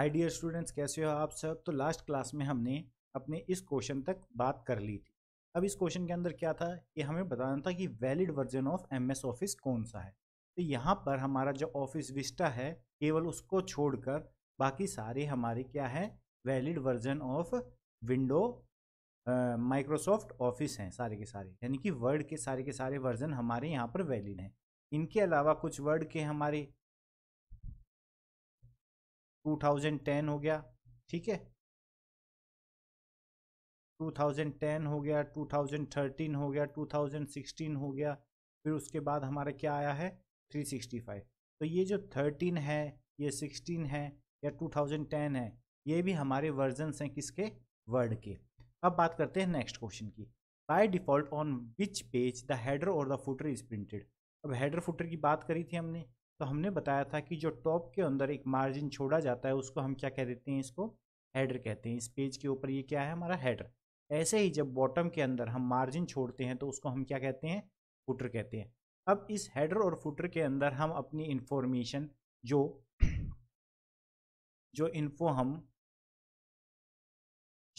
high dear students कैसे हो आप सब तो लास्ट क्लास में हमने अपने इस क्वेश्चन तक बात कर ली थी अब इस क्वेश्चन के अंदर क्या था कि हमें बताना था कि valid version of M S office कौन सा है तो यहाँ पर हमारा जो ऑफिस विस्टा है केवल उसको छोड़कर बाकी सारे हमारे क्या है valid version of window Microsoft office हैं सारे के सारे यानी कि वर्ड के सारे के सारे वर्जन हमारे यहाँ पर वैलिड हैं इनके अलावा कुछ वर्ड के हमारे टू थाउजेंड टेन हो गया ठीक है टू थाउजेंड टेन हो गया टू थाउजेंड थर्टीन हो गया टू थाउजेंड सिक्सटीन हो गया फिर उसके बाद हमारा क्या आया है थ्री सिक्सटी फाइव तो ये जो थर्टीन है ये सिक्सटीन है या टू थाउजेंड टेन है ये भी हमारे वर्जनस हैं किसके वर्ड के अब बात करते हैं नेक्स्ट क्वेश्चन की by default on which page the header और द फुटर इज प्रिंटेड अब हेडर फुटर की बात करी थी हमने तो हमने बताया था कि जो टॉप के अंदर एक मार्जिन छोड़ा जाता है उसको हम क्या कह देते हैं इसको हेडर कहते हैं इस पेज के ऊपर ये क्या है हमारा हेडर ऐसे ही जब बॉटम के अंदर हम मार्जिन छोड़ते हैं तो उसको हम क्या कहते हैं फुटर कहते हैं अब इस हेडर और फुटर के अंदर हम अपनी इन्फॉर्मेशन जो जो इन्फो हम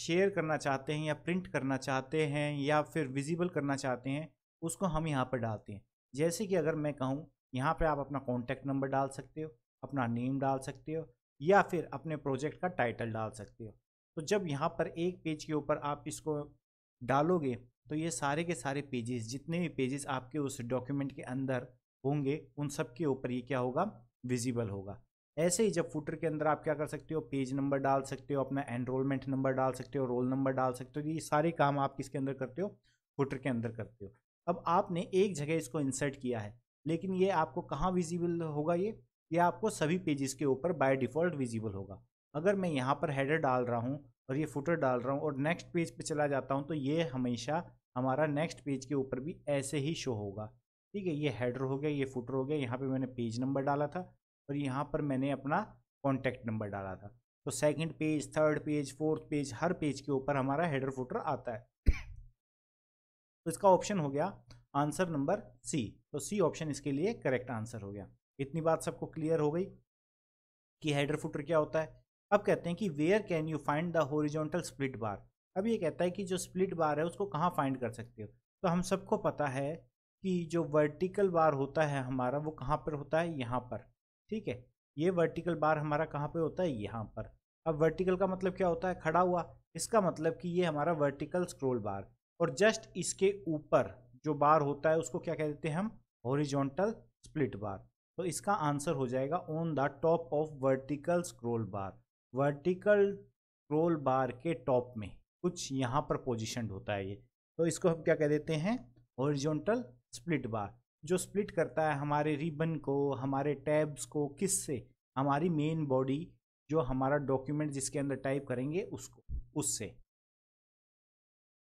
शेयर करना चाहते हैं या प्रिंट करना चाहते हैं या फिर विजिबल करना चाहते हैं उसको हम यहाँ पर डालते हैं जैसे कि अगर मैं कहूँ यहाँ पे आप अपना कॉन्टैक्ट नंबर डाल सकते हो अपना नेम डाल सकते हो या फिर अपने प्रोजेक्ट का टाइटल डाल सकते हो तो जब यहाँ पर एक पेज के ऊपर आप इसको डालोगे तो ये सारे के सारे पेजेस जितने भी पेजेस आपके उस डॉक्यूमेंट के अंदर होंगे उन सब के ऊपर ये क्या होगा विजिबल होगा ऐसे ही जब फुटर के अंदर आप क्या कर सकते हो पेज नंबर डाल सकते हो अपना एनरोलमेंट नंबर डाल सकते हो रोल नंबर डाल सकते हो तो ये सारे काम आप किसके अंदर करते हो फुटर के अंदर करते हो अब आपने एक जगह इसको इंसर्ट किया है लेकिन ये आपको कहाँ विजिबल होगा ये ये आपको सभी पेजेस के ऊपर बाय डिफ़ॉल्ट विजिबल होगा अगर मैं यहाँ पर हेडर डाल रहा हूँ और ये फुटर डाल रहा हूँ और नेक्स्ट पेज पे चला जाता हूँ तो ये हमेशा हमारा नेक्स्ट पेज के ऊपर भी ऐसे ही शो होगा ठीक है ये हेडर हो गया ये फुटर हो गया यहाँ पर मैंने पेज नंबर डाला था और यहाँ पर मैंने अपना कॉन्टैक्ट नंबर डाला था तो second page third page fourth page हर पेज के ऊपर हमारा हेडर फुटर आता है तो इसका ऑप्शन हो गया आंसर नंबर सी तो सी ऑप्शन इसके लिए करेक्ट आंसर हो गया इतनी बात सबको क्लियर हो गई कि हेडर फुटर क्या होता है अब कहते हैं कि where can you find the horizontal split bar अब ये कहता है कि जो स्प्लिट बार है उसको कहाँ फाइंड कर सकते हो तो हम सबको पता है कि जो वर्टिकल बार होता है हमारा वो कहाँ पर होता है यहाँ पर ठीक है ये वर्टिकल बार हमारा कहाँ पे होता है यहाँ पर अब वर्टिकल का मतलब क्या होता है खड़ा हुआ इसका मतलब कि ये हमारा वर्टिकल स्क्रोल बार और जस्ट इसके ऊपर जो बार होता है उसको क्या कह देते हैं हम हॉरिजॉन्टल स्प्लिट बार तो इसका आंसर हो जाएगा on the top of vertical scroll bar vertical scroll bar के टॉप में कुछ यहाँ पर पोजिशन होता है ये तो इसको हम क्या कह देते हैं हॉरिजॉन्टल स्प्लिट बार जो स्प्लिट करता है हमारे रिबन को हमारे टैब्स को किस से हमारी मेन बॉडी जो हमारा डॉक्यूमेंट जिसके अंदर टाइप करेंगे उसको उससे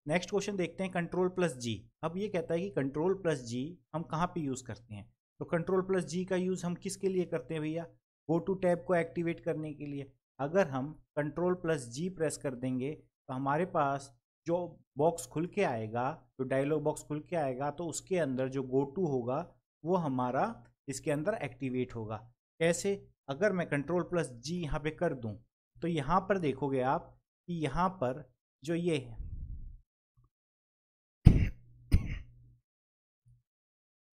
नेक्स्ट क्वेश्चन देखते हैं कंट्रोल प्लस जी अब ये कहता है कि कंट्रोल प्लस जी हम कहाँ पे यूज़ करते हैं तो कंट्रोल प्लस जी का यूज़ हम किसके लिए करते हैं भैया गो टू टैब को एक्टिवेट करने के लिए अगर हम कंट्रोल प्लस जी प्रेस कर देंगे तो हमारे पास जो बॉक्स खुल के आएगा जो डायलॉग बॉक्स खुल के आएगा तो उसके अंदर जो गो टू होगा वो हमारा इसके अंदर एक्टिवेट होगा कैसे अगर मैं कंट्रोल प्लस जी यहाँ पे कर दूँ तो यहाँ पर देखोगे आप कि यहाँ पर जो ये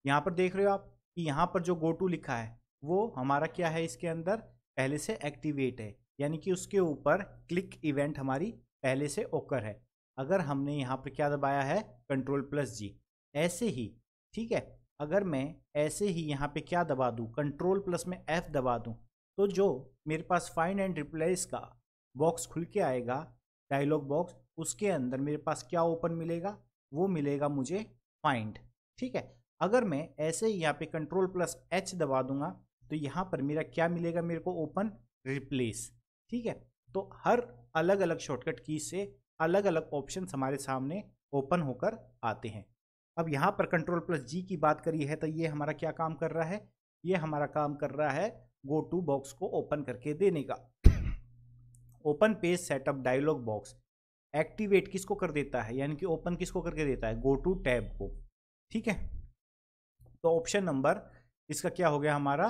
यहाँ पर देख रहे हो आप कि यहाँ पर जो गो टू लिखा है वो हमारा क्या है इसके अंदर पहले से एक्टिवेट है यानी कि उसके ऊपर क्लिक इवेंट हमारी पहले से ओकर है अगर हमने यहाँ पर क्या दबाया है कंट्रोल प्लस जी ऐसे ही ठीक है अगर मैं ऐसे ही यहाँ पे क्या दबा दूँ कंट्रोल प्लस में एफ़ दबा दूँ तो जो मेरे पास फाइंड एंड रिप्लेस का बॉक्स खुल के आएगा डायलॉग बॉक्स उसके अंदर मेरे पास क्या ओपन मिलेगा वो मिलेगा मुझे फाइंड ठीक है अगर मैं ऐसे ही यहाँ पे कंट्रोल प्लस एच दबा दूंगा तो यहाँ पर मेरा क्या मिलेगा मेरे को ओपन रिप्लेस ठीक है तो हर अलग अलग शॉर्टकट की से अलग अलग ऑप्शन हमारे सामने ओपन होकर आते हैं अब यहाँ पर कंट्रोल प्लस जी की बात करी है तो ये हमारा क्या काम कर रहा है ये हमारा काम कर रहा है गो टू बॉक्स को ओपन करके देने का open page setup dialog box activate किसको कर देता है यानी कि ओपन किसको करके देता है गो टू टैब को ठीक है तो ऑप्शन नंबर इसका क्या हो गया हमारा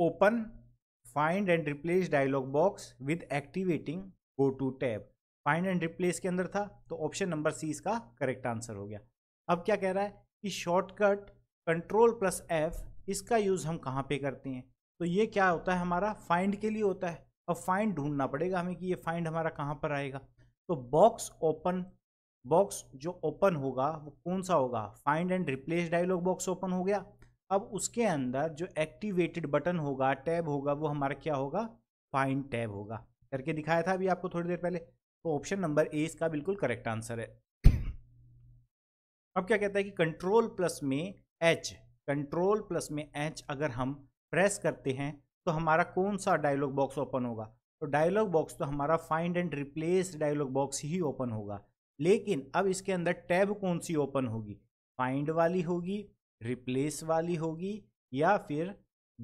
open find and replace dialog box with activating go to tab find and replace के अंदर था तो ऑप्शन नंबर सी इसका करेक्ट आंसर हो गया अब क्या कह रहा है कि शॉर्टकट कंट्रोल प्लस एफ इसका यूज़ हम कहाँ पे करते हैं तो ये क्या होता है हमारा फाइंड के लिए होता है अब फाइंड ढूंढना पड़ेगा हमें कि ये फाइंड हमारा कहाँ पर आएगा तो बॉक्स ओपन बॉक्स जो ओपन होगा वो कौन सा होगा find and replace dialog box open हो गया अब उसके अंदर जो एक्टिवेटेड बटन होगा टैब होगा वो हमारा क्या होगा फाइंड टैब होगा करके दिखाया था अभी आपको थोड़ी देर पहले तो ऑप्शन नंबर ए इसका बिल्कुल करेक्ट आंसर है अब क्या कहता है कि कंट्रोल प्लस में एच कंट्रोल प्लस में एच अगर हम प्रेस करते हैं तो हमारा कौन सा डायलॉग बॉक्स ओपन होगा तो डायलॉग बॉक्स तो हमारा find and replace dialog box ही ओपन होगा लेकिन अब इसके अंदर टैब कौन सी ओपन होगी फाइंड वाली होगी रिप्लेस वाली होगी या फिर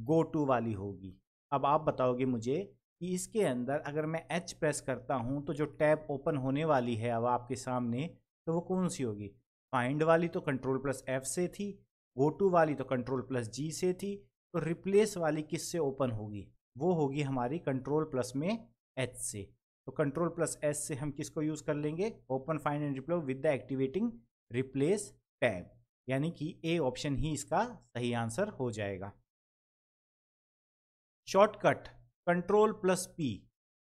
गो टू वाली होगी अब आप बताओगे मुझे कि इसके अंदर अगर मैं एच प्रेस करता हूँ तो जो टैब ओपन होने वाली है अब आपके सामने तो वो कौन सी होगी फाइंड वाली तो कंट्रोल प्लस एफ से थी गो टू वाली तो कंट्रोल प्लस जी से थी तो रिप्लेस वाली किस से ओपन होगी वो होगी हमारी कंट्रोल प्लस में एच से तो कंट्रोल प्लस एस से हम किसको यूज़ कर लेंगे open find and replace with the activating replace tab यानी कि ए ऑप्शन ही इसका सही आंसर हो जाएगा shortcut control plus P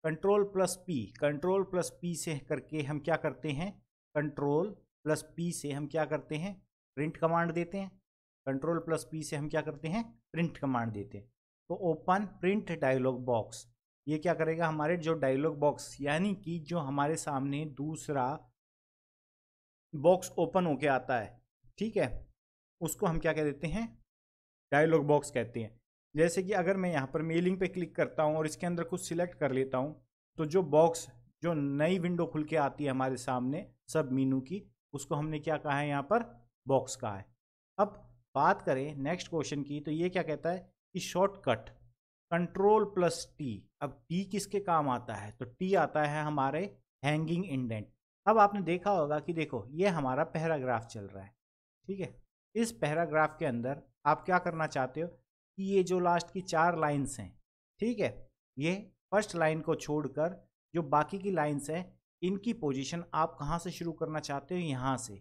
control plus P control plus P से करके हम क्या करते हैं कंट्रोल प्लस पी से हम क्या करते हैं प्रिंट कमांड देते हैं कंट्रोल प्लस पी से हम क्या करते हैं प्रिंट कमांड देते हैं तो ओपन प्रिंट डायलॉग बॉक्स ये क्या करेगा हमारे जो डायलॉग बॉक्स यानी कि जो हमारे सामने दूसरा बॉक्स ओपन होके आता है ठीक है उसको हम क्या कह देते हैं डायलॉग बॉक्स कहते हैं जैसे कि अगर मैं यहाँ पर मेलिंग पे क्लिक करता हूँ और इसके अंदर कुछ सिलेक्ट कर लेता हूँ तो जो बॉक्स जो नई विंडो खुल के आती है हमारे सामने सब मीनू की उसको हमने क्या कहा है यहाँ पर बॉक्स कहा है अब बात करें नेक्स्ट क्वेश्चन की तो ये क्या कहता है कि शॉर्टकट कंट्रोल प्लस टी अब टी किसके काम आता है तो टी आता है हमारे हैंगिंग इंडेंट अब आपने देखा होगा कि देखो ये हमारा पैराग्राफ चल रहा है ठीक है इस पैराग्राफ के अंदर आप क्या करना चाहते हो कि ये जो लास्ट की चार लाइन्स हैं ठीक है ये फर्स्ट लाइन को छोड़कर जो बाकी की लाइन्स हैं इनकी पोजिशन आप कहाँ से शुरू करना चाहते हो यहाँ से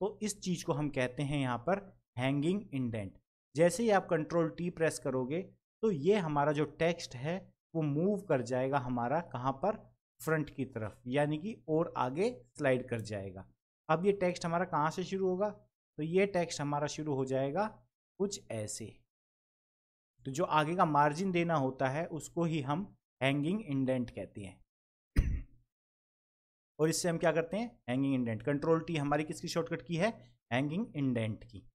तो इस चीज़ को हम कहते हैं यहाँ पर हैंगिंग इंडेंट जैसे ही आप कंट्रोल टी प्रेस करोगे तो ये हमारा जो टेक्स्ट है वो मूव कर जाएगा हमारा कहाँ पर फ्रंट की तरफ यानी कि और आगे स्लाइड कर जाएगा अब ये टेक्स्ट हमारा कहाँ से शुरू होगा तो ये टेक्स्ट हमारा शुरू हो जाएगा कुछ ऐसे तो जो आगे का मार्जिन देना होता है उसको ही हम हैंगिंग इंडेंट कहते हैं और इससे हम क्या करते हैं हैंगिंग इंडेंट कंट्रोल टी हमारी किसकी शॉर्टकट की है हैंगिंग इंडेंट की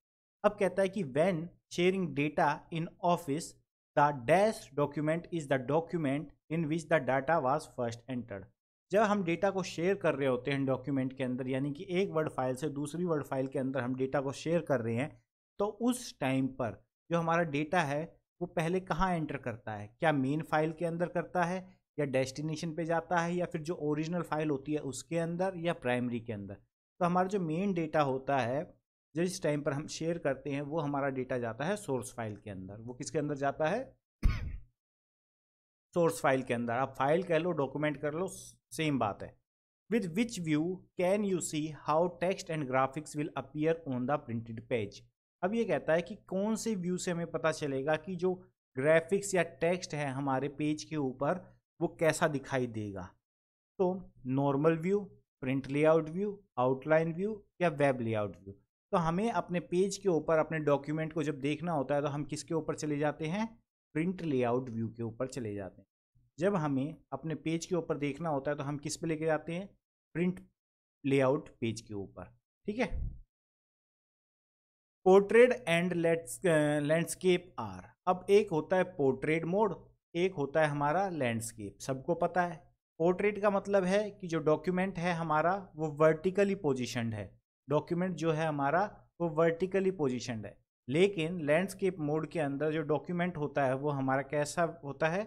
अब कहता है कि when sharing data in office the dash document is the document in which the data was first entered जब हम डेटा को शेयर कर रहे होते हैं डॉक्यूमेंट के अंदर यानी कि एक वर्ड फाइल से दूसरी वर्ड फाइल के अंदर हम डेटा को शेयर कर रहे हैं तो उस टाइम पर जो हमारा डेटा है वो पहले कहाँ एंटर करता है क्या मेन फाइल के अंदर करता है या डेस्टिनेशन पे जाता है या फिर जो ओरिजिनल फाइल होती है उसके अंदर या प्राइमरी के अंदर तो हमारा जो मेन डेटा होता है जिस टाइम पर हम शेयर करते हैं वो हमारा डेटा जाता है सोर्स फाइल के अंदर वो किसके अंदर जाता है सोर्स फाइल के अंदर आप फाइल कह लो डॉक्यूमेंट कर लो सेम बात है with which view can you see how text and graphics will appear on the printed page अब ये कहता है कि कौन से व्यू से हमें पता चलेगा कि जो ग्राफिक्स या टेक्स्ट है हमारे पेज के ऊपर वो कैसा दिखाई देगा तो normal view print layout view outline view या वेब लेआउट व्यू तो हमें अपने पेज के ऊपर अपने डॉक्यूमेंट को जब देखना होता है तो हम किसके ऊपर चले जाते हैं प्रिंट लेआउट व्यू के ऊपर चले जाते हैं जब हमें अपने पेज के ऊपर देखना होता है तो हम किस पे लेके जाते हैं प्रिंट लेआउट पेज के ऊपर ठीक है पोर्ट्रेट एंड लैंडस्केप आर अब एक होता है पोर्ट्रेट मोड एक होता है हमारा लैंडस्केप सबको पता है पोर्ट्रेट का मतलब है कि जो डॉक्यूमेंट है हमारा वो वर्टिकली पोजिशनड है डॉक्यूमेंट जो है हमारा वो वर्टिकली पोजिशनड है लेकिन लैंडस्केप मोड के अंदर जो डॉक्यूमेंट होता है वो हमारा कैसा होता है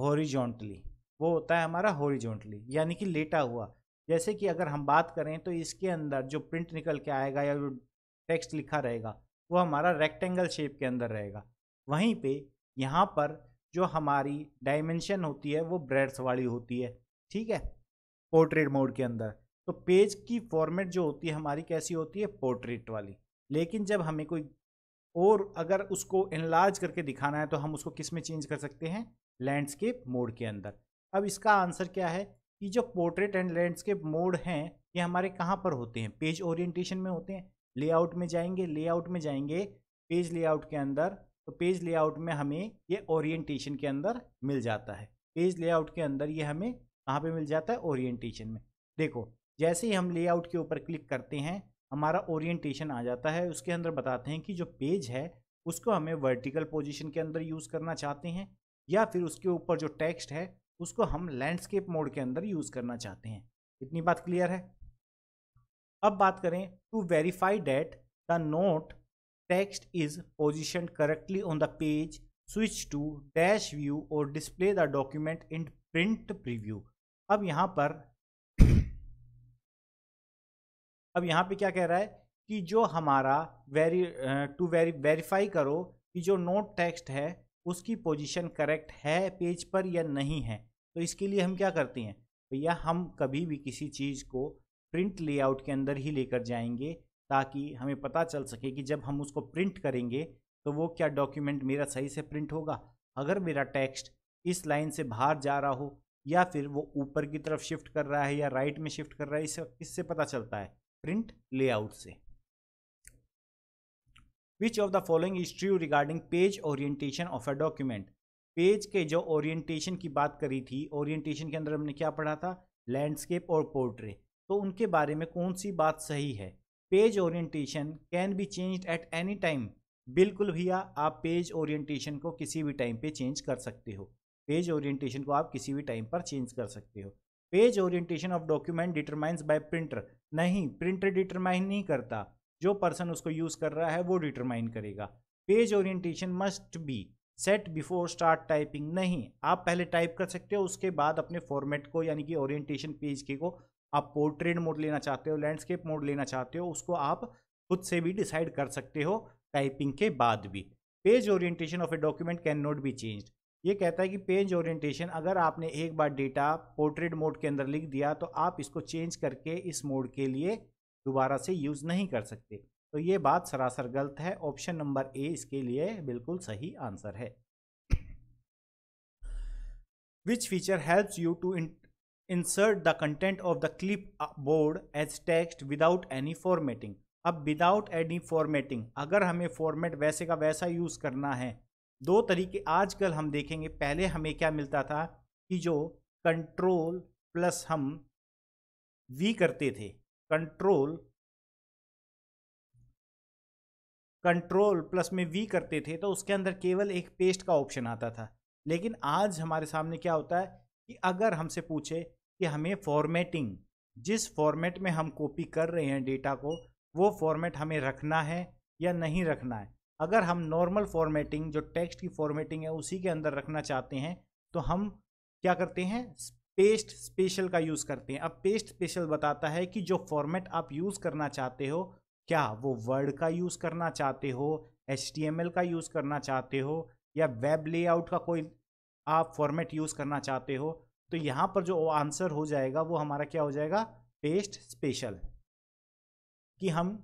हॉरिजॉन्टली वो होता है हमारा हॉरिजॉन्टली यानी कि लेटा हुआ जैसे कि अगर हम बात करें तो इसके अंदर जो प्रिंट निकल के आएगा या जो टेक्स्ट लिखा रहेगा वो हमारा रेक्टेंगल शेप के अंदर रहेगा वहीं पे यहाँ पर जो हमारी डायमेंशन होती है वो ब्रेड्स वाली होती है ठीक है पोर्ट्रेट मोड के अंदर तो पेज की फॉर्मेट जो होती है हमारी कैसी होती है पोर्ट्रेट वाली लेकिन जब हमें कोई और अगर उसको इनलार्ज करके दिखाना है तो हम उसको किस में चेंज कर सकते हैं लैंडस्केप मोड के अंदर अब इसका आंसर क्या है कि जो पोर्ट्रेट एंड लैंडस्केप मोड हैं ये हमारे कहाँ पर होते हैं पेज ओरिएंटेशन में होते हैं लेआउट में जाएंगे लेआउट में जाएंगे पेज लेआउट के अंदर तो पेज लेआउट में हमें ये ओरिएंटेशन के अंदर मिल जाता है पेज लेआउट के अंदर ये हमें कहाँ पे मिल जाता है ओरिएंटेशन में देखो जैसे ही हम लेआउट के ऊपर क्लिक करते हैं हमारा ओरिएंटेशन आ जाता है उसके अंदर बताते हैं कि जो पेज है उसको हमें वर्टिकल पोजीशन के अंदर यूज़ करना चाहते हैं या फिर उसके ऊपर जो टेक्स्ट है उसको हम लैंडस्केप मोड के अंदर यूज़ करना चाहते हैं इतनी बात क्लियर है अब बात करें to verify that the note text is position correctly on the page switch to dash view और display the document in print preview अब यहाँ पर अब यहाँ पे क्या कह रहा है कि जो हमारा वेरी टू वेरी वेरीफाई करो कि जो नोट टेक्स्ट है उसकी पोजीशन करेक्ट है पेज पर या नहीं है तो इसके लिए हम क्या करते हैं भैया हम कभी भी किसी चीज़ को प्रिंट लेआउट के अंदर ही लेकर जाएंगे ताकि हमें पता चल सके कि जब हम उसको प्रिंट करेंगे तो वो क्या डॉक्यूमेंट मेरा सही से प्रिंट होगा अगर मेरा टेक्स्ट इस लाइन से बाहर जा रहा हो या फिर वो ऊपर की तरफ शिफ्ट कर रहा है या राइट में शिफ्ट कर रहा है इससे किससे पता चलता है प्रिंट लेआउट से which of the following is true regarding page orientation of a document page के जो ओरिएंटेशन की बात करी थी ओरिएंटेशन के अंदर हमने क्या पढ़ा था लैंडस्केप और पोर्ट्रे तो उनके बारे में कौन सी बात सही है page orientation can be change at any time बिल्कुल भैया आप पेज ओरिएंटेशन को किसी भी टाइम पे चेंज कर सकते हो पेज ओरिएंटेशन को आप किसी भी टाइम पर चेंज कर सकते हो page orientation of document determines by printer नहीं प्रिंटर डिटरमाइन नहीं करता जो पर्सन उसको यूज़ कर रहा है वो डिटरमाइन करेगा page orientation must be set before start typing नहीं आप पहले टाइप कर सकते हो उसके बाद अपने फॉर्मेट को यानी कि ओरिएंटेशन पेज के को आप पोर्ट्रेट मोड लेना चाहते हो लैंडस्केप मोड लेना चाहते हो उसको आप खुद से भी डिसाइड कर सकते हो टाइपिंग के बाद भी page orientation of a document can not be changed ये कहता है कि पेज ओरिएंटेशन अगर आपने एक बार डेटा पोर्ट्रेट मोड के अंदर लिख दिया तो आप इसको चेंज करके इस मोड के लिए दोबारा से यूज़ नहीं कर सकते तो ये बात सरासर गलत है ऑप्शन नंबर ए इसके लिए बिल्कुल सही आंसर है which feature helps you to insert the content of the clipboard as text without any formatting अब विदाउट एनी फॉर्मेटिंग अगर हमें फॉर्मेट वैसे का वैसा यूज़ करना है दो तरीके आजकल हम देखेंगे पहले हमें क्या मिलता था कि जो कंट्रोल प्लस हम वी करते थे कंट्रोल कंट्रोल प्लस में वी करते थे तो उसके अंदर केवल एक पेस्ट का ऑप्शन आता था लेकिन आज हमारे सामने क्या होता है कि अगर हमसे पूछे कि हमें फॉर्मेटिंग जिस फॉर्मेट में हम कॉपी कर रहे हैं डेटा को वो फॉर्मेट हमें रखना है या नहीं रखना है अगर हम नॉर्मल फॉर्मेटिंग जो टेक्स्ट की फॉर्मेटिंग है उसी के अंदर रखना चाहते हैं तो हम क्या करते हैं पेस्ट स्पेशल का यूज़ करते हैं अब पेस्ट स्पेशल बताता है कि जो फॉर्मेट आप यूज़ करना चाहते हो क्या वो वर्ड का यूज़ करना चाहते हो एच का यूज़ करना चाहते हो या वेब लेआउट का कोई आप फॉर्मेट यूज़ करना चाहते हो तो यहाँ पर जो आंसर हो जाएगा वो हमारा क्या हो जाएगा पेस्ट स्पेशल कि हम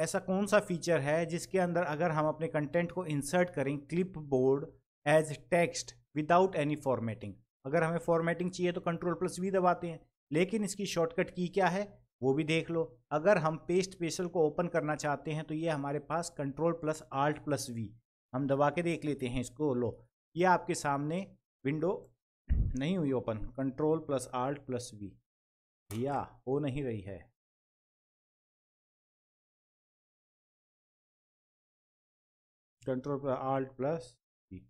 ऐसा कौन सा फीचर है जिसके अंदर अगर हम अपने कंटेंट को इंसर्ट करें clipboard as text without any formatting अगर हमें फॉर्मेटिंग चाहिए तो कंट्रोल प्लस वी दबाते हैं लेकिन इसकी शॉर्टकट की क्या है वो भी देख लो अगर हम पेस्ट पेशल को ओपन करना चाहते हैं तो ये हमारे पास control plus alt plus V हम दबा के देख लेते हैं इसको लो ये आपके सामने विंडो नहीं हुई open control plus alt plus V भैया हो नहीं रही है control plus alt plus P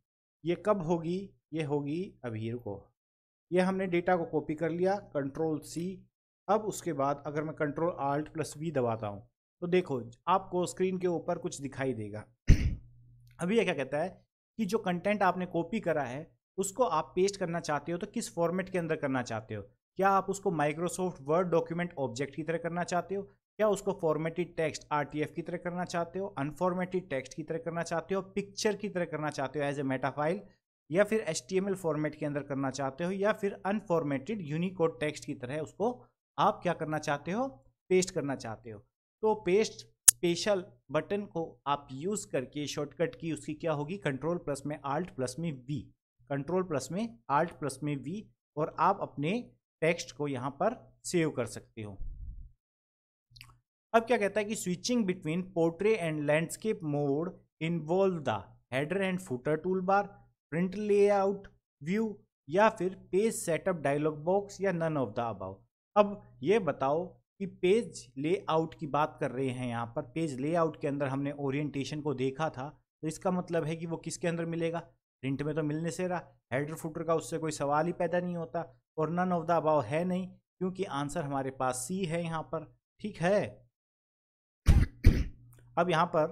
ये कब होगी ये होगी अभी को ये हमने डेटा को कॉपी कर लिया कंट्रोल सी अब उसके बाद अगर मैं कंट्रोल आल्ट प्लस वी दबाता हूँ तो देखो आपको स्क्रीन के ऊपर कुछ दिखाई देगा अभी यह क्या कहता है कि जो कंटेंट आपने कॉपी करा है उसको आप पेस्ट करना चाहते हो तो किस फॉर्मेट के अंदर करना चाहते हो क्या आप उसको माइक्रोसॉफ्ट वर्ड डॉक्यूमेंट ऑब्जेक्ट की तरह करना चाहते हो क्या उसको फॉर्मेटेड टेक्स्ट आर की तरह करना चाहते हो अनफॉर्मेटेड टेक्स्ट की तरह करना चाहते हो पिक्चर की तरह करना चाहते हो एज ए मेटाफाइल या फिर एच फॉर्मेट के अंदर करना चाहते हो या फिर अनफॉर्मेटेड यूनिकोड टेक्स्ट की तरह उसको आप क्या करना चाहते हो पेस्ट करना चाहते हो तो पेस्ट स्पेशल बटन को आप यूज़ करके शॉर्टकट की उसकी क्या होगी कंट्रोल प्लस में आल्ट प्लस में वी कंट्रोल प्लस में आल्ट प्लस में वी और आप अपने टेक्स्ट को यहाँ पर सेव कर सकते हो अब क्या कहता है कि switching between portrait and landscape mode involve the header and footer tool bar print layout view या फिर पेज सेटअप डायलॉग बॉक्स या नन ऑफ द अबाउ अब ये बताओ कि पेज लेआउट की बात कर रहे हैं यहाँ पर पेज लेआउट के अंदर हमने ओरिएंटेशन को देखा था तो इसका मतलब है कि वो किसके अंदर मिलेगा प्रिंट में तो मिलने से रहा हेडर फुटर का उससे कोई सवाल ही पैदा नहीं होता और नन ऑफ द अबाव है नहीं क्योंकि आंसर हमारे पास सी है यहाँ पर ठीक है अब यहाँ पर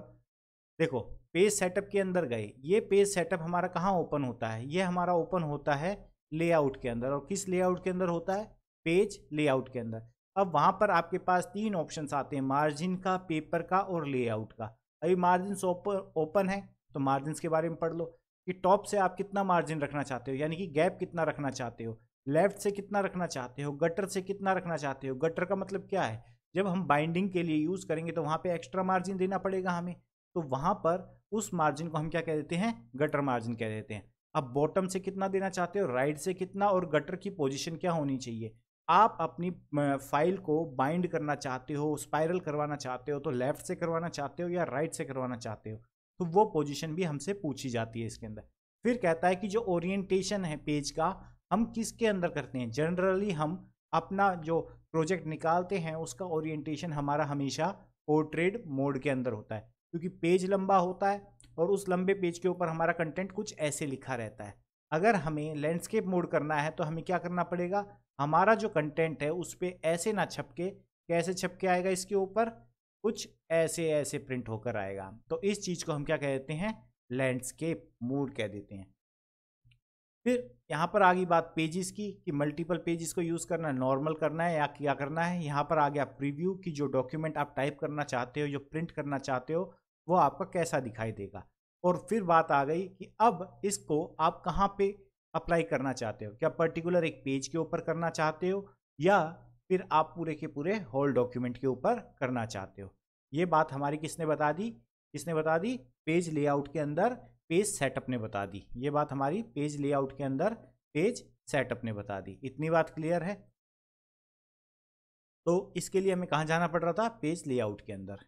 देखो पेज सेटअप के अंदर गए ये पेज सेटअप हमारा कहाँ ओपन होता है ये हमारा ओपन होता है लेआउट के अंदर और किस लेआउट के अंदर होता है पेज लेआउट के अंदर अब वहाँ पर आपके पास तीन ऑप्शन आते हैं मार्जिन का पेपर का और लेआउट का अभी मार्जिन ओपन ओपन है तो मार्जिन के बारे में पढ़ लो कि टॉप से आप कितना मार्जिन रखना चाहते हो यानी कि गैप कितना रखना चाहते हो लेफ्ट से कितना रखना चाहते हो गटर से कितना रखना चाहते हो गटर का मतलब क्या है जब हम बाइंडिंग के लिए यूज़ करेंगे तो वहाँ पे एक्स्ट्रा मार्जिन देना पड़ेगा हमें तो वहाँ पर उस मार्जिन को हम क्या कह देते हैं गटर मार्जिन कह देते हैं अब बॉटम से कितना देना चाहते हो राइट से कितना और गटर की पोजिशन क्या होनी चाहिए आप अपनी फाइल को बाइंड करना चाहते हो स्पायरल करवाना चाहते हो तो लेफ्ट से करवाना चाहते हो या राइट से करवाना चाहते हो तो वो पोजिशन भी हमसे पूछी जाती है इसके अंदर फिर कहता है कि जो ओरिएंटेशन है पेज का हम किसके अंदर करते हैं जनरली हम अपना जो प्रोजेक्ट निकालते हैं उसका ओरिएंटेशन हमारा हमेशा पोर्ट्रेड मोड के अंदर होता है क्योंकि पेज लंबा होता है और उस लंबे पेज के ऊपर हमारा कंटेंट कुछ ऐसे लिखा रहता है अगर हमें लैंडस्केप मोड करना है तो हमें क्या करना पड़ेगा हमारा जो कंटेंट है उस पर ऐसे ना छपके कैसे छपके आएगा इसके ऊपर कुछ ऐसे ऐसे प्रिंट होकर आएगा तो इस चीज़ को हम क्या कह देते हैं लैंडस्केप मूड कह देते हैं फिर यहाँ पर आ गई बात पेजेस की कि मल्टीपल पेजेस को यूज़ करना है नॉर्मल करना है या क्या करना है यहाँ पर आ गया प्रीव्यू कि जो डॉक्यूमेंट आप टाइप करना चाहते हो जो प्रिंट करना चाहते हो वो आपका कैसा दिखाई देगा और फिर बात आ गई कि अब इसको आप कहाँ पे अप्लाई करना चाहते हो क्या पर्टिकुलर एक पेज के ऊपर करना चाहते हो या फिर आप पूरे के पूरे होल डॉक्यूमेंट के ऊपर करना चाहते हो ये बात हमारी किसने बता दी किसने बता दी पेज लेआउट के अंदर पेज सेटअप ने बता दी ये बात हमारी पेज लेआउट के अंदर पेज सेटअप ने बता दी इतनी बात क्लियर है तो इसके लिए हमें कहाँ जाना पड़ रहा था पेज लेआउट के अंदर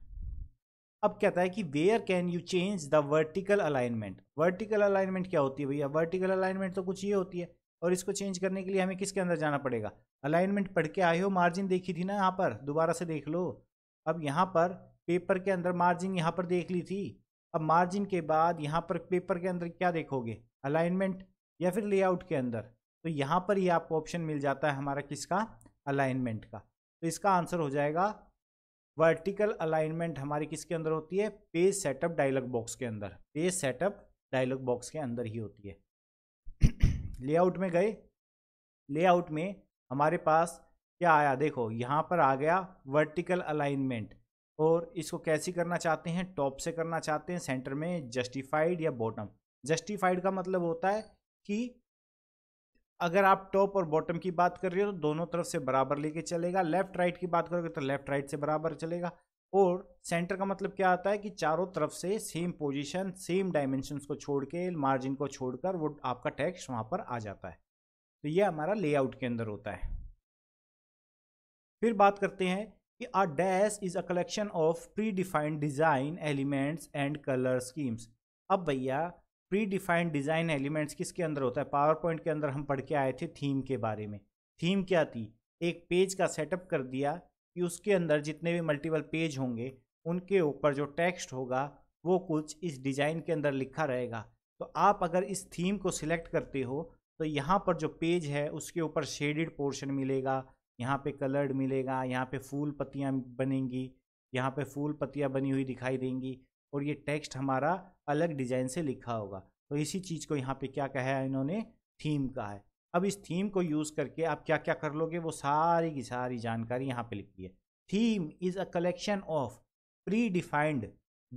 अब कहता है कि where can you change the vertical alignment vertical alignment क्या होती है भैया वर्टिकल अलाइनमेंट तो कुछ ये होती है और इसको चेंज करने के लिए हमें किसके अंदर जाना पड़ेगा अलाइनमेंट पढ़ के आए हो मार्जिन देखी थी ना यहाँ पर दोबारा से देख लो अब यहाँ पर पेपर के अंदर मार्जिन यहाँ पर देख ली थी अब मार्जिन के बाद यहाँ पर पेपर के अंदर क्या देखोगे अलाइनमेंट या फिर लेआउट के अंदर तो यहाँ पर ही आपको ऑप्शन मिल जाता है हमारा किसका अलाइनमेंट का तो इसका आंसर हो जाएगा वर्टिकल अलाइनमेंट हमारी किसके अंदर होती है पेज सेटअप डायलॉग बॉक्स के अंदर पेज सेटअप डायलॉग बॉक्स के अंदर ही होती है लेआउट में गए लेआउट में हमारे पास क्या आया देखो यहाँ पर आ गया वर्टिकल अलाइनमेंट और इसको कैसी करना चाहते हैं टॉप से करना चाहते हैं सेंटर में जस्टिफाइड या बॉटम जस्टिफाइड का मतलब होता है कि अगर आप टॉप और बॉटम की बात कर रहे हो तो दोनों तरफ से बराबर लेके चलेगा लेफ्ट राइट की बात करोगे तो लेफ्ट राइट से बराबर चलेगा और सेंटर का मतलब क्या आता है कि चारों तरफ से सेम पोजीशन सेम डायमेंशन को छोड़ के मार्जिन को छोड़कर वो आपका टेक्स्ट वहां पर आ जाता है तो ये हमारा लेआउट के अंदर होता है फिर बात करते हैं dash is a collection of predefined design elements and colour schemes अब भैया प्री डिफाइंड डिज़ाइन एलिमेंट्स किसके अंदर होता है पावर पॉइंट के अंदर हम पढ़ के आए थे थीम के बारे में थीम क्या थी एक पेज का सेटअप कर दिया कि उसके अंदर जितने भी मल्टीपल पेज होंगे उनके ऊपर जो टेक्स्ट होगा वो कुछ इस डिज़ाइन के अंदर लिखा रहेगा तो आप अगर इस थीम को सिलेक्ट करते हो तो यहाँ पर जो पेज है उसके ऊपर शेडिड पोर्शन मिलेगा यहाँ पे कलर्ड मिलेगा यहाँ पे फूल पत्तियाँ बनेंगी यहाँ पे फूल पत्तियाँ बनी हुई दिखाई देंगी और ये टेक्स्ट हमारा अलग डिज़ाइन से लिखा होगा तो इसी चीज़ को यहाँ पे क्या कहा है इन्होंने थीम कहा है अब इस थीम को यूज़ करके आप क्या क्या कर लोगे वो सारी की सारी जानकारी यहाँ पे लिखी है theme is a collection of predefined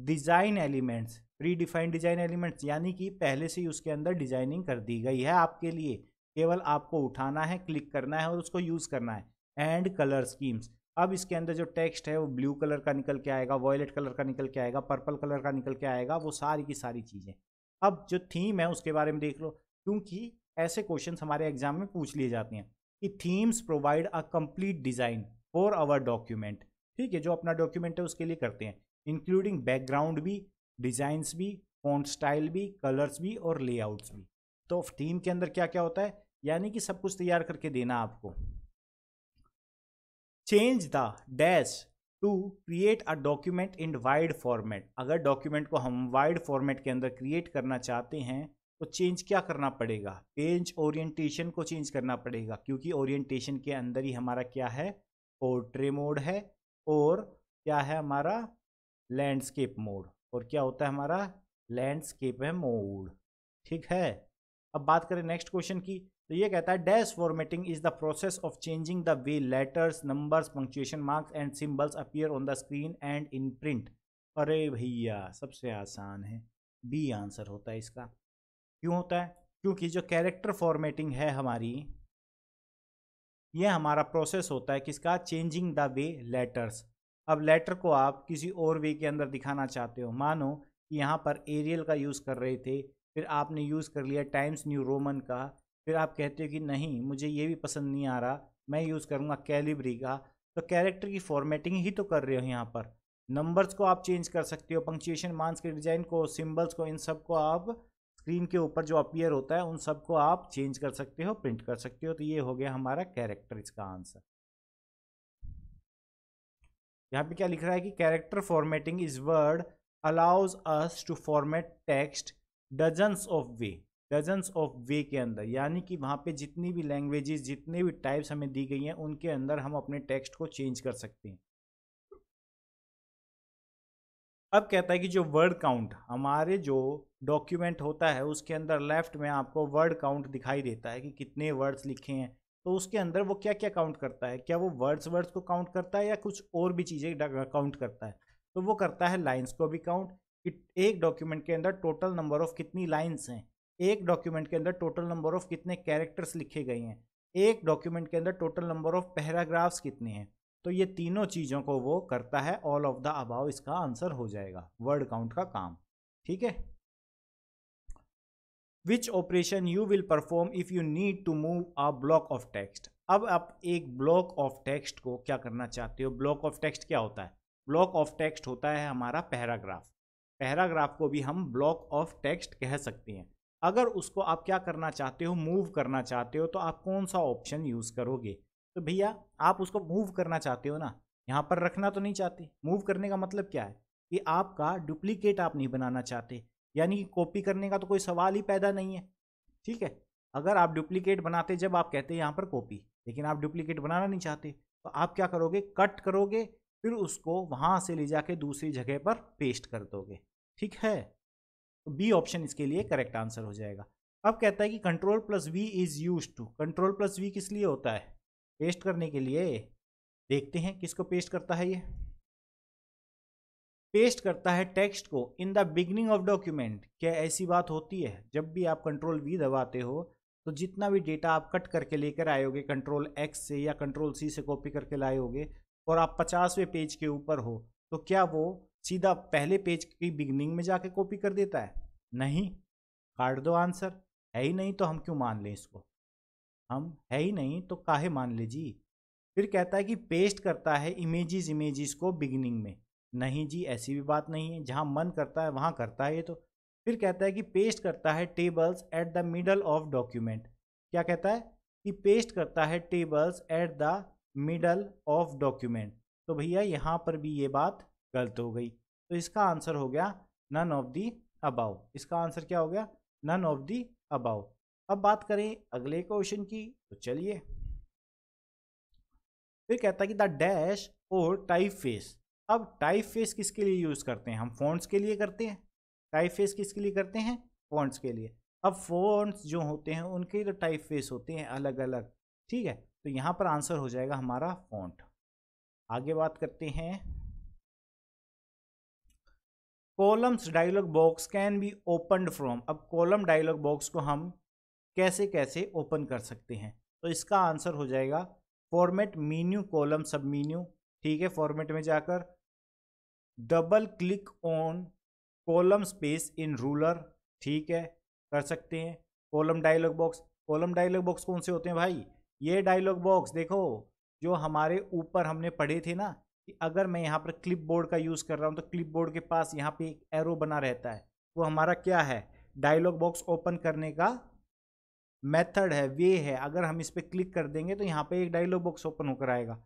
design elements predefined design elements यानी कि पहले से ही उसके अंदर डिज़ाइनिंग कर दी गई है आपके लिए केवल आपको उठाना है क्लिक करना है और उसको यूज़ करना है एंड कलर स्कीम्स अब इसके अंदर जो टेक्स्ट है वो ब्लू कलर का निकल के आएगा वॉयलेट कलर का निकल के आएगा पर्पल कलर का निकल के आएगा वो सारी की सारी चीज़ें अब जो थीम है उसके बारे में देख लो क्योंकि ऐसे क्वेश्चन हमारे एग्जाम में पूछ लिए जाते हैं कि themes provide a complete design for our document ठीक है जो अपना डॉक्यूमेंट है उसके लिए करते हैं इंक्लूडिंग बैकग्राउंड भी डिज़ाइंस भी फॉन्ट स्टाइल भी कलर्स भी और लेआउट्स भी तो थीम के अंदर क्या क्या होता है यानी कि सब कुछ तैयार करके देना आपको change the dash to create a document in wide format अगर डॉक्यूमेंट को हम वाइड फॉर्मेट के अंदर क्रिएट करना चाहते हैं तो चेंज क्या करना पड़ेगा पेज ओरिएंटेशन को चेंज करना पड़ेगा क्योंकि ओरिएंटेशन के अंदर ही हमारा क्या है पोर्ट्रे मोड है और क्या है हमारा लैंडस्केप मोड और क्या होता है हमारा लैंडस्केप है मोड ठीक है अब बात करें नेक्स्ट क्वेश्चन की तो ये कहता है dash formatting is the process of changing the way letters numbers punctuation marks and symbols appear on the screen and in print अरे भैया सबसे आसान है बी आंसर होता है इसका क्यों होता है क्योंकि जो कैरेक्टर फॉर्मेटिंग है हमारी ये हमारा प्रोसेस होता है किसका चेंजिंग द वे लेटर्स अब लेटर को आप किसी और वे के अंदर दिखाना चाहते हो मानो कि यहाँ पर एरियल का यूज़ कर रहे थे फिर आपने यूज़ कर लिया टाइम्स न्यू रोमन का फिर आप कहते हो कि नहीं मुझे ये भी पसंद नहीं आ रहा मैं यूज़ करूँगा कैलिब्री का तो कैरेक्टर की फॉर्मेटिंग ही तो कर रहे हो यहाँ पर नंबर्स को आप चेंज कर सकते हो पंक्चुएशन मार्क्स के डिज़ाइन को सिम्बल्स को इन सब को आप स्क्रीन के ऊपर जो अपियर होता है उन सब को आप चेंज कर सकते हो प्रिंट कर सकते हो तो ये हो गया हमारा कैरेक्टर इसका आंसर यहाँ पे क्या लिख रहा है कि character formatting is Word allows us to format text dozens of way dozens of way के अंदर यानी कि वहाँ पे जितनी भी लैंग्वेजेस जितने भी टाइप्स हमें दी गई हैं उनके अंदर हम अपने टेक्स्ट को चेंज कर सकते हैं अब कहता है कि जो वर्ड काउंट हमारे जो डॉक्यूमेंट होता है उसके अंदर लेफ्ट में आपको वर्ड काउंट दिखाई देता है कि कितने वर्ड्स लिखे हैं तो उसके अंदर वो क्या क्या काउंट करता है क्या वो वर्ड्स वर्ड्स को काउंट करता है या कुछ और भी चीज़ें काउंट करता है तो वो करता है लाइन्स को भी काउंट एक डॉक्यूमेंट के अंदर टोटल नंबर ऑफ कितनी लाइन्स हैं एक डॉक्यूमेंट के अंदर टोटल नंबर ऑफ कितने कैरेक्टर्स लिखे गए हैं एक डॉक्यूमेंट के अंदर टोटल नंबर ऑफ पैराग्राफ्स कितने हैं तो ये तीनों चीज़ों को वो करता है ऑल ऑफ द अबाव इसका आंसर हो जाएगा वर्ड काउंट का काम ठीक है which operation you will perform if you need to move a block of text अब आप एक ब्लॉक ऑफ टेक्स्ट को क्या करना चाहते हो ब्लॉक ऑफ टेक्स्ट क्या होता है ब्लॉक ऑफ टेक्स्ट होता है हमारा पैराग्राफ पैराग्राफ को भी हम ब्लॉक ऑफ टेक्स्ट कह सकते हैं अगर उसको आप क्या करना चाहते हो मूव करना चाहते हो तो आप कौन सा ऑप्शन यूज़ करोगे तो भैया आप उसको मूव करना चाहते हो ना यहाँ पर रखना तो नहीं चाहते मूव करने का मतलब क्या है कि आपका डुप्लीकेट आप नहीं बनाना चाहते यानी कॉपी करने का तो कोई सवाल ही पैदा नहीं है ठीक है अगर आप डुप्लीकेट बनाते जब आप कहते हैं यहाँ पर कॉपी लेकिन आप डुप्लीकेट बनाना नहीं चाहते तो आप क्या करोगे कट करोगे फिर उसको वहाँ से ले जाके दूसरी जगह पर पेस्ट कर दोगे ठीक है तो बी ऑप्शन इसके लिए करेक्ट आंसर हो जाएगा अब कहता है कि control plus V is use to control plus V किस लिए होता है पेस्ट करने के लिए देखते हैं किसको पेस्ट करता है ये पेस्ट करता है टेक्स्ट को in the beginning of document क्या ऐसी बात होती है जब भी आप कंट्रोल वी दबाते हो तो जितना भी डेटा आप कट करके लेकर आयोगे कंट्रोल एक्स से या कंट्रोल सी से कॉपी करके लाए होगे और आप पचासवें पेज के ऊपर हो तो क्या वो सीधा पहले पेज की बिगनिंग में जाके कॉपी कर देता है नहीं काट दो आंसर है ही नहीं तो हम क्यों मान लें इसको हम है ही नहीं तो काहे मान ले जी फिर कहता है कि पेस्ट करता है इमेजेस इमेजेस को बिगनिंग में नहीं जी ऐसी भी बात नहीं है जहाँ मन करता है वहाँ करता है ये तो फिर कहता है कि पेस्ट करता है tables at the middle of document क्या कहता है कि पेस्ट करता है tables at the middle of document तो भैया यहाँ पर भी ये बात गलत हो गई तो इसका आंसर हो गया नन ऑफ दी अबाव इसका आंसर क्या हो गया नन ऑफ दी अबाव अब बात करें अगले क्वेश्चन की तो चलिए फिर कहता है कि द डैश और टाइप फेस अब टाइप फेस किसके लिए यूज़ करते हैं हम फॉन्ट्स के लिए करते हैं टाइप फेस किसके लिए करते हैं फॉन्ट्स के लिए अब फॉन्ट्स जो होते हैं उनके तो टाइप फेस होते हैं अलग अलग ठीक है तो यहाँ पर आंसर हो जाएगा हमारा फॉन्ट आगे बात करते हैं columns dialog box can be opened from अब कॉलम डायलॉग बॉक्स को हम कैसे कैसे ओपन कर सकते हैं तो इसका आंसर हो जाएगा format menu column sub menu ठीक है फॉर्मेट में जाकर double click on column space in ruler ठीक है कर सकते हैं column dialog box column dialog box कौन से होते हैं भाई ये डायलॉग बॉक्स देखो जो हमारे ऊपर हमने पढ़े थे ना कि अगर मैं यहाँ पर क्लिप बोर्ड का यूज़ कर रहा हूँ तो क्लिप बोर्ड के पास यहाँ पे एक एरो बना रहता है वो हमारा क्या है डायलॉग बॉक्स ओपन करने का मेथड है वे है अगर हम इस पर क्लिक कर देंगे तो यहाँ पे एक डायलॉग बॉक्स ओपन होकर आएगा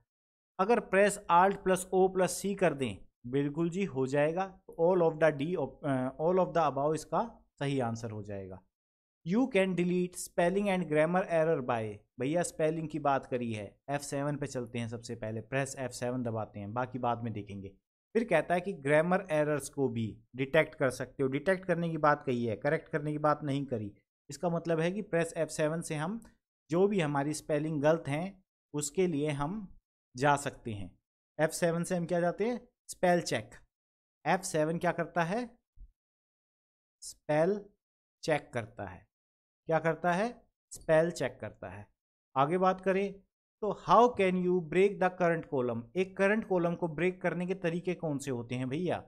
अगर press alt plus O plus C कर दें बिल्कुल जी हो जाएगा all of the D all of the above इसका सही आंसर हो जाएगा you can delete spelling and grammar error by भैया स्पेलिंग की बात करी है एफ सेवन पे चलते हैं सबसे पहले प्रेस एफ सेवन दबाते हैं बाकी बाद में देखेंगे फिर कहता है कि ग्रामर एरर्स को भी डिटेक्ट कर सकते हो डिटेक्ट करने की बात कही है करेक्ट करने की बात नहीं करी इसका मतलब है कि प्रेस एफ सेवन से हम जो भी हमारी स्पेलिंग गलत हैं उसके लिए हम जा सकते हैं एफ सेवन से हम क्या जाते हैं स्पेल चेक एफ सेवन क्या करता है स्पेल चेक करता है क्या करता है स्पेल चेक करता है आगे बात करें तो how can you break the current column एक करंट कॉलम को ब्रेक करने के तरीके कौन से होते हैं भैया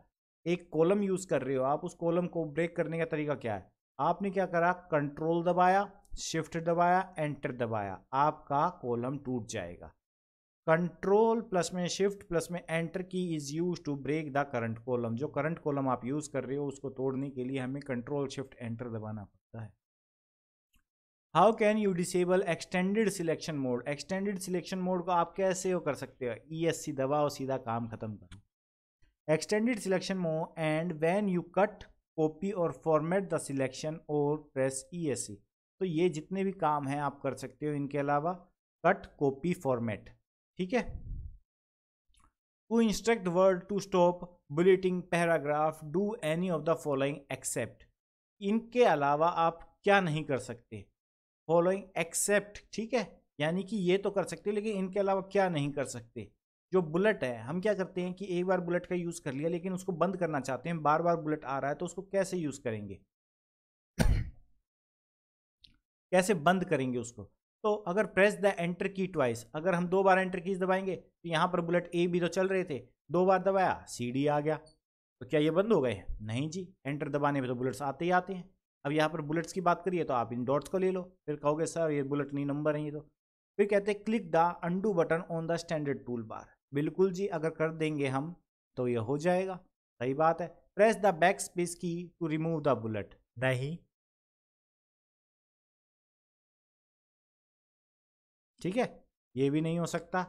एक कॉलम यूज़ कर रहे हो आप उस कॉलम को ब्रेक करने का तरीका क्या है आपने क्या करा कंट्रोल दबाया शिफ्ट दबाया एंटर दबाया आपका कॉलम टूट जाएगा कंट्रोल प्लस में शिफ्ट प्लस में enter key is use to break the current column जो करंट कॉलम आप यूज़ कर रहे हो उसको तोड़ने के लिए हमें कंट्रोल शिफ्ट एंटर दबाना पड़ता है how can you disable extended selection mode extended selection mode को आप कैसे वो कर सकते हो ई एस सी दबाओ सीधा काम खत्म करो extended selection mode and when you cut copy और फॉर्मेट द सिलेक्शन और प्रेस ई एस सी तो ये जितने भी काम हैं आप कर सकते हो इनके अलावा कट कॉपी फॉर्मेट ठीक है to instruct Word to stop bulleting paragraph do any of the following except इनके अलावा आप क्या नहीं कर सकते फॉलोइंग एक्सेप्ट ठीक है यानी कि ये तो कर सकते हो लेकिन इनके अलावा क्या नहीं कर सकते जो बुलेट है हम क्या करते हैं कि एक बार बुलेट का यूज़ कर लिया लेकिन उसको बंद करना चाहते हैं बार बार बुलेट आ रहा है तो उसको कैसे यूज़ करेंगे कैसे बंद करेंगे उसको तो अगर press the enter key twice अगर हम दो बार एंटर कीज दबाएंगे तो यहाँ पर बुलेट ए भी तो चल रहे थे दो बार दबाया सी डी आ गया तो क्या ये बंद हो गए नहीं जी एंटर दबाने पर तो बुलेट्स आते ही आते हैं अब यहाँ पर बुलेट्स की बात करिए तो आप इन डॉट्स को ले लो फिर कहोगे सर ये बुलेट नहीं नंबर है ये तो फिर कहते हैं click the undo button on the standard tool bar बिल्कुल जी अगर कर देंगे हम तो ये हो जाएगा सही बात है press the back space key to remove the bullet नहीं ठीक है ये भी नहीं हो सकता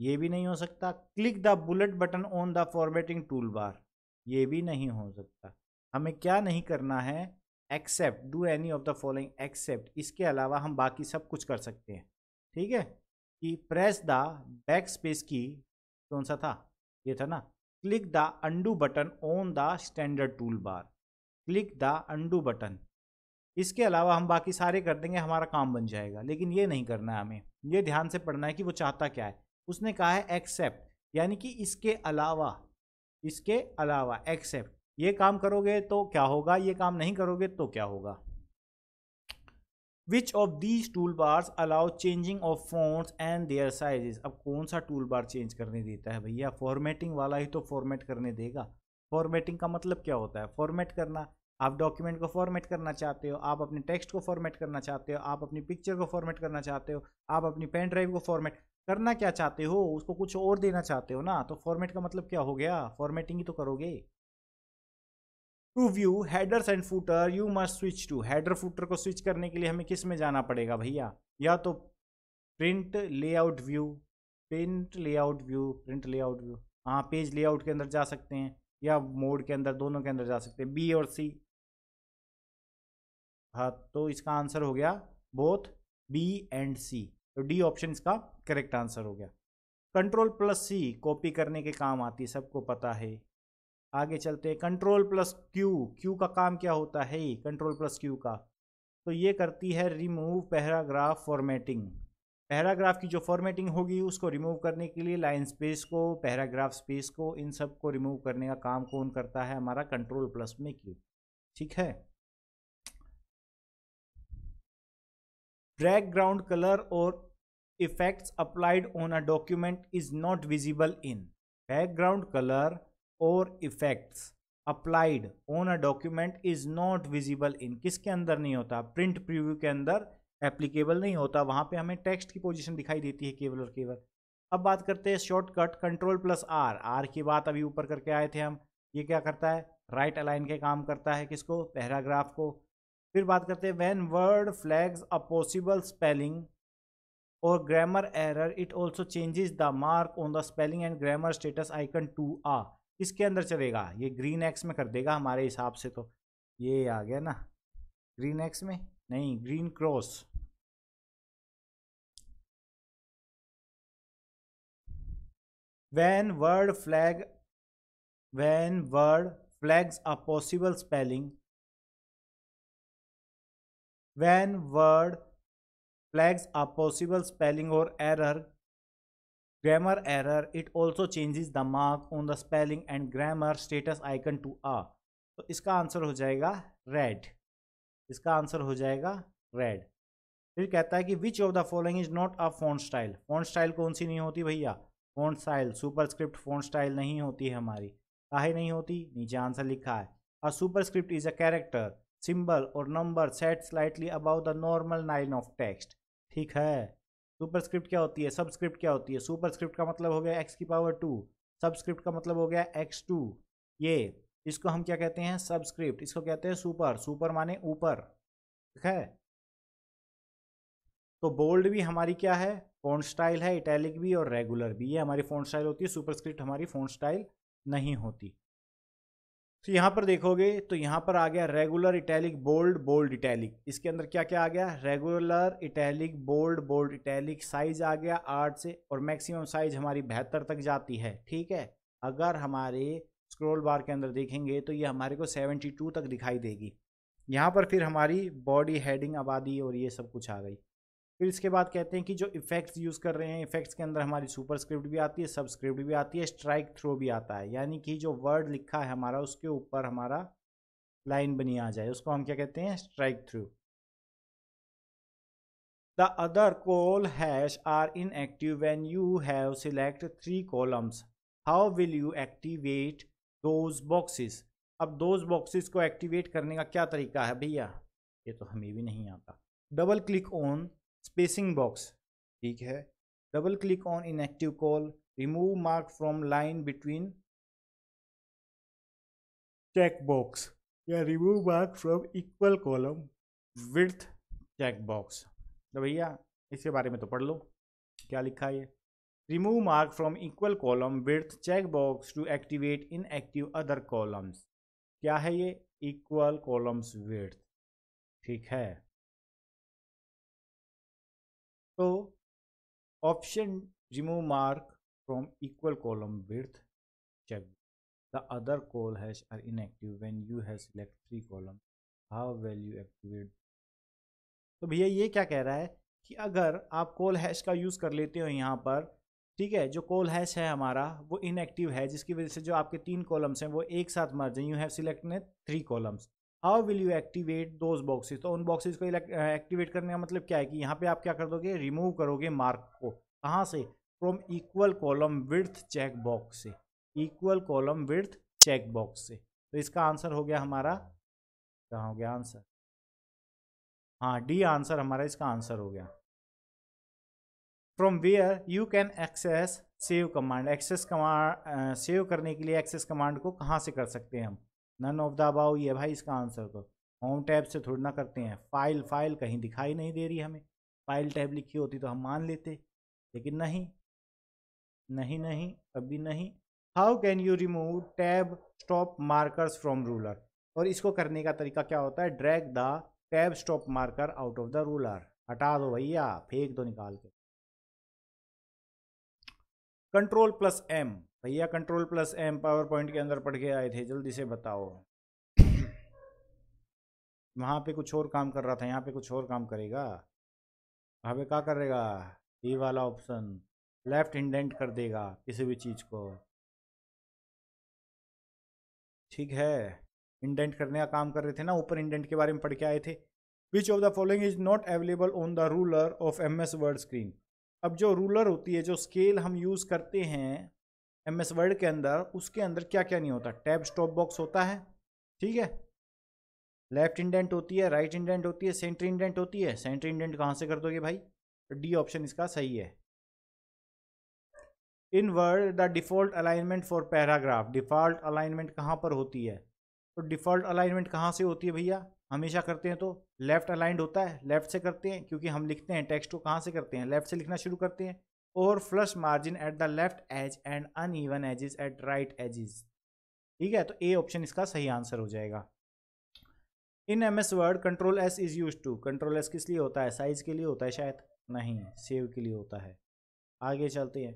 ये भी नहीं हो सकता click the bullet button on the formatting tool bar ये भी नहीं हो सकता हमें क्या नहीं करना है except do any of the following except इसके अलावा हम बाकी सब कुछ कर सकते हैं ठीक है कि प्रेस द बैक स्पेस की कौन सा था ये था ना click the undo button on the standard tool bar click the undo button इसके अलावा हम बाकी सारे कर देंगे हमारा काम बन जाएगा लेकिन ये नहीं करना है हमें ये ध्यान से पढ़ना है कि वो चाहता क्या है उसने कहा है एक्सेप्ट यानी कि इसके अलावा इसके अलावा एक्सेप्ट ये काम करोगे तो क्या होगा ये काम नहीं करोगे तो क्या होगा which of these tool bars allow changing of fonts and their sizes अब कौन सा टूल बार चेंज करने देता है भैया फॉर्मेटिंग वाला ही तो फॉर्मेट करने देगा फॉर्मेटिंग का मतलब क्या होता है फॉर्मेट करना आप डॉक्यूमेंट को फॉर्मेट करना चाहते हो आप अपने टेक्स्ट को फॉर्मेट करना चाहते हो आप अपनी पिक्चर को फॉर्मेट करना चाहते हो आप अपनी पेन ड्राइव को फॉर्मेट करना क्या चाहते हो उसको कुछ और देना चाहते हो ना तो फॉर्मेट का मतलब क्या हो गया फॉर्मेटिंग ही तो करोगे to view headers and footer you must switch to header footer को स्विच करने के लिए हमें किस में जाना पड़ेगा भैया या तो print layout view print layout view print layout view हाँ पेज लेआउट के अंदर जा सकते हैं या मोड के अंदर दोनों के अंदर जा सकते हैं बी और सी हाँ तो इसका आंसर हो गया बोथ बी एंड सी तो डी ऑप्शन इसका करेक्ट आंसर हो गया कंट्रोल प्लस सी कॉपी करने के काम आती है सबको पता है आगे चलते हैं कंट्रोल प्लस क्यू क्यू का काम क्या होता है कंट्रोल प्लस क्यू का तो ये करती है रिमूव पैराग्राफ फॉर्मेटिंग पैराग्राफ की जो फॉर्मेटिंग होगी उसको रिमूव करने के लिए लाइन स्पेस को पैराग्राफ स्पेस को इन सब को रिमूव करने का काम कौन करता है हमारा कंट्रोल प्लस में क्यू ठीक है बैकग्राउंड कलर और effects applied on a document is not visible in background colour और effects applied on a document is not visible in किसके अंदर नहीं होता प्रिंट प्रीव्यू के अंदर एप्लीकेबल नहीं होता वहां पे हमें टेक्स्ट की पोजीशन दिखाई देती है केवल और केवल अब बात करते हैं shortcut control plus R R की बात अभी ऊपर करके आए थे हम ये क्या करता है राइट right अलाइन के काम करता है किसको पैराग्राफ को फिर बात करते हैं when Word flags a possible spelling और grammar error it also changes the mark on the spelling and grammar status icon to a इसके अंदर चलेगा ये ग्रीन एक्स में कर देगा हमारे हिसाब से तो ये आ गया ना ग्रीन एक्स में नहीं green cross when Word flag when Word flags a possible spelling when Word flags a possible spelling और error grammar error it also changes the mark on the spelling and grammar status icon to a तो इसका answer हो जाएगा red इसका answer हो जाएगा red फिर कहता है कि which of the following is not a font style font style कौन सी नहीं होती भैया font style superscript font style नहीं होती है हमारी काहे नहीं होती नीचे आंसर लिखा है a superscript is a character symbol और number set slightly about the normal line of text ठीक है सुपरस्क्रिप्ट क्या होती है सबस्क्रिप्ट क्या होती है सुपरस्क्रिप्ट का मतलब हो गया एक्स की पावर टू सबस्क्रिप्ट का मतलब हो गया एक्स टू ये इसको हम क्या कहते हैं सबस्क्रिप्ट इसको कहते हैं सुपर सुपर माने ऊपर ठीक है तो बोल्ड भी हमारी क्या है फोन स्टाइल है इटैलिक भी और रेगुलर भी ये हमारी फोन स्टाइल होती है सुपरस्क्रिप्ट हमारी फोन स्टाइल नहीं होती तो यहाँ पर देखोगे तो यहाँ पर आ गया regular italic bold bold italic इसके अंदर क्या क्या आ गया regular italic bold bold italic size आ गया आठ से और मैक्सिमम साइज हमारी बेहतर तक जाती है ठीक है अगर हमारे स्क्रोल बार के अंदर देखेंगे तो ये हमारे को सेवेंटी टू तक दिखाई देगी यहाँ पर फिर हमारी बॉडी हेडिंग आबादी और ये सब कुछ आ गई फिर इसके बाद कहते हैं कि जो इफेक्ट्स यूज़ कर रहे हैं इफेक्ट्स के अंदर हमारी सुपरस्क्रिप्ट भी आती है सबस्क्रिप्ट भी आती है स्ट्राइक थ्रो भी आता है यानी कि जो वर्ड लिखा है हमारा उसके ऊपर हमारा लाइन बनी आ जाए उसको हम क्या कहते हैं strike through the other col hash are inactive when you have select three columns how will you activate those boxes अब दोज बॉक्सिस को एक्टिवेट करने का क्या तरीका है भैया ये तो हमें भी नहीं आता double click on spacing box ठीक है double click on inactive col remove mark from line between check box या remove mark from equal column with check box तो भैया इसके बारे में तो पढ़ लो क्या लिखा है remove mark from equal column with check box to activate inactive other columns क्या है ये इक्वल कॉलम्स विथ ठीक है तो option remove mark from equal column with check the other col hash are inactive when you has select three column how you activate तो भैया ये क्या कह रहा है कि अगर आप कॉल हैश का यूज़ कर लेते हो यहाँ पर ठीक है जो कॉल हैश है हमारा वो इनएक्टिव है जिसकी वजह से जो आपके तीन कॉलम्स हैं वो एक साथ मर जाए यू हैव सिलेक्ट ने three columns how will you activate those boxes तो उन बॉक्सेज को एक्टिवेट करने का मतलब क्या है कि यहाँ पे आप क्या कर दोगे रिमूव करोगे मार्क को कहाँ से from equal column with check box से equal column with check box से तो इसका आंसर हो गया हमारा क्या हो गया आंसर हाँ डी आंसर हमारा इसका आंसर हो गया from where you can access save command access command save करने के लिए एक्सेस कमांड को कहाँ से कर सकते हैं हम नन ऑफ द अबाउ ये भाई इसका आंसर को होम टैब से थोड़ी ना करते हैं फाइल फाइल कहीं दिखाई नहीं दे रही हमें फाइल टैब लिखी होती तो हम मान लेते लेकिन नहीं नहीं नहीं अभी नहीं how can you remove tab stop markers from ruler और इसको करने का तरीका क्या होता है drag the tab stop marker out of the ruler हटा दो भैया फेंक दो निकाल के कंट्रोल प्लस एम भैया control plus M PowerPoint के अंदर पढ़ के आए थे जल्दी से बताओ वहाँ पे कुछ और काम कर रहा था यहाँ पे कुछ और काम करेगा पे क्या करेगा ये वाला ऑप्शन लेफ्ट इंडेंट कर देगा किसी भी चीज़ को ठीक है इंडेंट करने का काम कर रहे थे ना ऊपर इंडेंट के बारे में पढ़ के आए थे which of the following is not available on the ruler of M S Word screen अब जो रूलर होती है जो स्केल हम यूज़ करते हैं एम एस वर्ड के अंदर उसके अंदर क्या क्या नहीं होता टैब स्टॉप बॉक्स होता है ठीक है लेफ्ट इंडेंट होती है राइट इंडेंट होती है सेंटर इंडेंट होती है सेंटर इंडेंट कहाँ से कर दोगे भाई डी ऑप्शन इसका सही है in Word the default alignment for paragraph default alignment कहाँ पर होती है तो डिफ़ॉल्ट अलाइनमेंट कहाँ से होती है भैया हमेशा करते हैं तो लेफ़्ट अलाइंड होता है लेफ़्ट से करते हैं क्योंकि हम लिखते हैं टेक्स्ट को कहाँ से करते हैं लेफ़्ट से लिखना शुरू करते हैं और flush margin at the left edge and uneven edges at right edges ठीक है तो ए ऑप्शन इसका सही आंसर हो जाएगा in M S Word control S is use to control S किस लिए होता है साइज के लिए होता है शायद नहीं सेव के लिए होता है आगे चलते हैं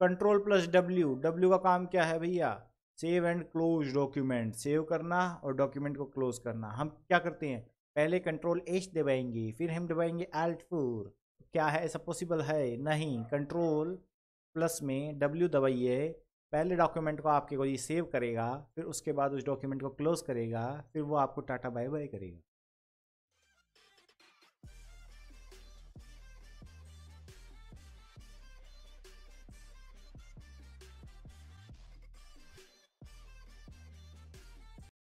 कंट्रोल प्लस डब्ल्यू डब्ल्यू का काम क्या है भैया save and close document save करना और डॉक्यूमेंट को क्लोज करना हम क्या करते हैं पहले कंट्रोल एच दबाएंगे फिर हम दबाएंगे एल्ट फोर क्या है ऐसा पॉसिबल है नहीं कंट्रोल प्लस में डब्ल्यू दबाइए पहले डॉक्यूमेंट को आपके को ये सेव करेगा फिर उसके बाद उस डॉक्यूमेंट को क्लोज करेगा फिर वो आपको टाटा बाय बाय करेगा